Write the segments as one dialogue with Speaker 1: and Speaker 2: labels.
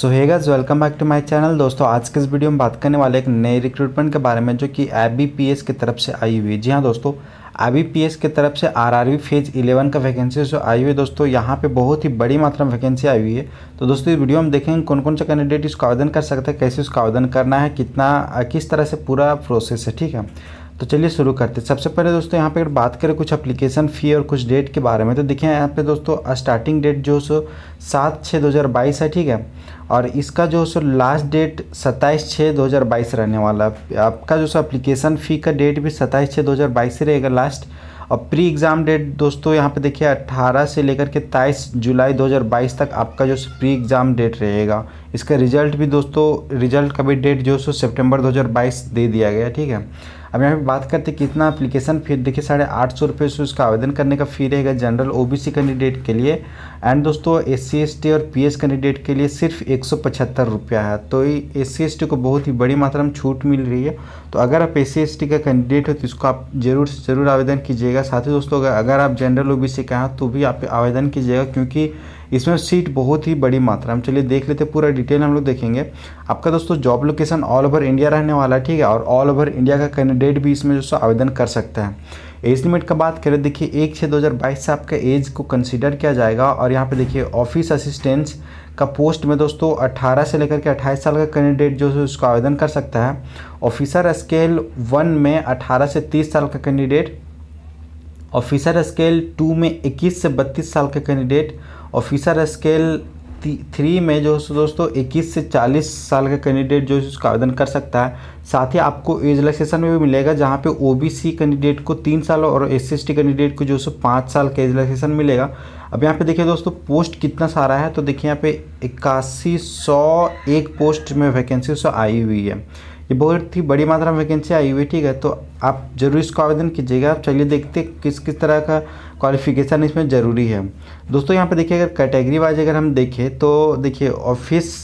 Speaker 1: सो हैगाज welcome back to my channel दोस्तों आज के इस वीडियो में बात करने वाले एक नए रिक्रूटमेंट के बारे में जो कि आई की तरफ से आई हुई है जी हाँ दोस्तों आई की तरफ से आरआरबी फेज 11 का वैकेंसी जो आई हुई है दोस्तों यहाँ पे बहुत ही बड़ी मात्रा में वैकेंसी आई हुई है तो दोस्तों इस वीडियो में देखेंगे कौन कौन सा कैंडिडेट इसका आवेदन कर सकते हैं कैसे उसका आवेदन करना है कितना किस तरह से पूरा प्रोसेस है ठीक है तो चलिए शुरू करते हैं सबसे पहले दोस्तों यहाँ पे अगर बात करें कुछ अप्लीकेशन फ़ी और कुछ डेट के बारे में तो देखिए यहाँ पे दोस्तों स्टार्टिंग डेट जो सो सात छः दो हज़ार बाईस है ठीक है और इसका जो सो लास्ट डेट सत्ताईस छः दो हज़ार बाईस रहने वाला है आपका जो सो अप्लीकेशन फ़ी का डेट भी सत्ताईस छः दो हज़ार बाईस ही रहेगा लास्ट और प्री एग्ज़ाम डेट दोस्तों यहाँ पर देखिए अट्ठारह से लेकर के तेईस जुलाई दो हज़ार बाईस तक आपका जो प्री एग्ज़ाम डेट रहेगा इसका रिजल्ट भी दोस्तों रिजल्ट का भी डेट जो सो सेप्टेम्बर दो हज़ार बाईस दे दिया गया ठीक है अब यहाँ पे बात करते हैं कितना एप्लीकेशन फी देखिए साढ़े आठ सौ रुपये से उसका आवेदन करने का फ़ी रहेगा जनरल ओबीसी कैंडिडेट के लिए एंड दोस्तों एस सी और पीएस कैंडिडेट के लिए सिर्फ एक सौ पचहत्तर रुपया है तो एस सी को बहुत ही बड़ी मात्रा में छूट मिल रही है तो अगर आप एस सी का कैंडिडेट हो तो इसको आप जरूर ज़रूर आवेदन कीजिएगा साथ ही दोस्तों अगर आप जनरल ओ का हैं तो भी आप आवेदन कीजिएगा क्योंकि इसमें सीट बहुत ही बड़ी मात्रा हम चलिए देख लेते पूरा डिटेल हम लोग देखेंगे आपका दोस्तों job location all over India रहने वाला है ठीक है और ऑल ओवर इंडिया का कैंडिडेट भी इसमें दोस्तों आवेदन कर सकता है एज लिमिट का बात करें देखिए एक छः दो हज़ार बाईस से आपका एज को कंसिडर किया जाएगा और यहाँ पे देखिए ऑफिस असिस्टेंट्स का पोस्ट में दोस्तों 18 से लेकर के 28 साल का कैंडिडेट जो है उसको आवेदन कर सकता है ऑफिसर स्केल वन में 18 से 30 साल का कैंडिडेट ऑफिसर स्केल टू में 21 से 32 साल का कैंडिडेट और फीसर स्केल थ्री में जो दोस्तों 21 से 40 साल का कैंडिडेट जो उसका आवेदन कर सकता है साथ ही आपको एज रिलैक्सेशन में भी मिलेगा जहाँ पे ओबीसी कैंडिडेट को तीन साल और एस सी कैंडिडेट को जो सो पाँच साल का एज रिलैक्सेशन मिलेगा अब यहाँ पे देखिए दोस्तों पोस्ट कितना सारा है तो देखिए यहाँ पे इक्यासी सौ एक पोस्ट में वैकेंसी सौ आई हुई है ये बहुत ही बड़ी मात्रा में वैकेंसी आई हुई ठीक है तो आप जरूर इसको आवेदन कीजिएगा आप चलिए देखते किस किस तरह का क्वालिफिकेशन इसमें ज़रूरी है दोस्तों यहाँ पर देखिए अगर कैटेगरी वाइज अगर हम देखें तो देखिए ऑफिस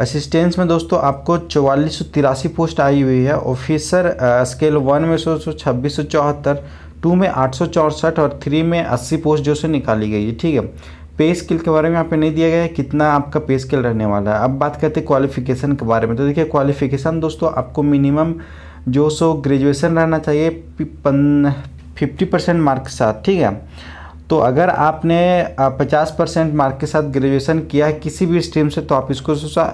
Speaker 1: असिस्टेंस में दोस्तों आपको चौवालीस सौ तिरासी पोस्ट आई हुई है ऑफिसर स्केल वन में सो सौ छब्बीस सौ चौहत्तर टू में आठ सौ चौंसठ और थ्री में अस्सी पोस्ट जो सो निकाली गई है ठीक है पे स्किल के बारे में यहाँ पे नहीं दिया गया है कितना आपका पे स्किल रहने वाला है अब बात करते हैं क्वालिफिकेशन के बारे में तो देखिए क्वालिफिकेशन दोस्तों आपको मिनिमम जो सो ग्रेजुएशन रहना चाहिए फिफ्टी परसेंट मार्क्स साथ ठीक है तो अगर आपने 50 परसेंट मार्क के साथ ग्रेजुएशन किया है किसी भी स्ट्रीम से तो आप इसको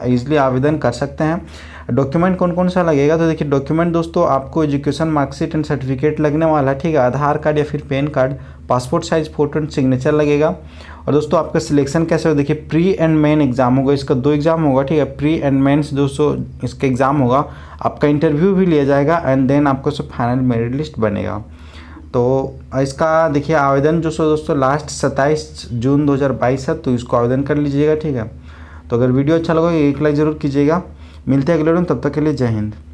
Speaker 1: ईजिली आवेदन कर सकते हैं डॉक्यूमेंट कौन कौन सा लगेगा तो देखिए डॉक्यूमेंट दोस्तों आपको एजुकेशन मार्कशीट एंड सर्टिफिकेट लगने वाला है ठीक है आधार कार्ड या फिर PAN card passport size photo and signature लगेगा और दोस्तों आपका सिलेक्शन कैसे होगा देखिए प्री एंड मेन एग्जाम होगा इसका दो एग्जाम होगा ठीक है प्री एंड मेन्स दोस्तों इसका एग्जाम होगा आपका इंटरव्यू भी लिया जाएगा एंड देन आपको फाइनल मेरिट लिस्ट बनेगा तो इसका देखिए आवेदन जो सो दोस्तों लास्ट 27 जून 2022 है तो इसको आवेदन कर लीजिएगा ठीक है तो अगर वीडियो अच्छा लगा एक लाइक ज़रूर कीजिएगा मिलते हैं अगले वीडियो तब तक के लिए जय हिंद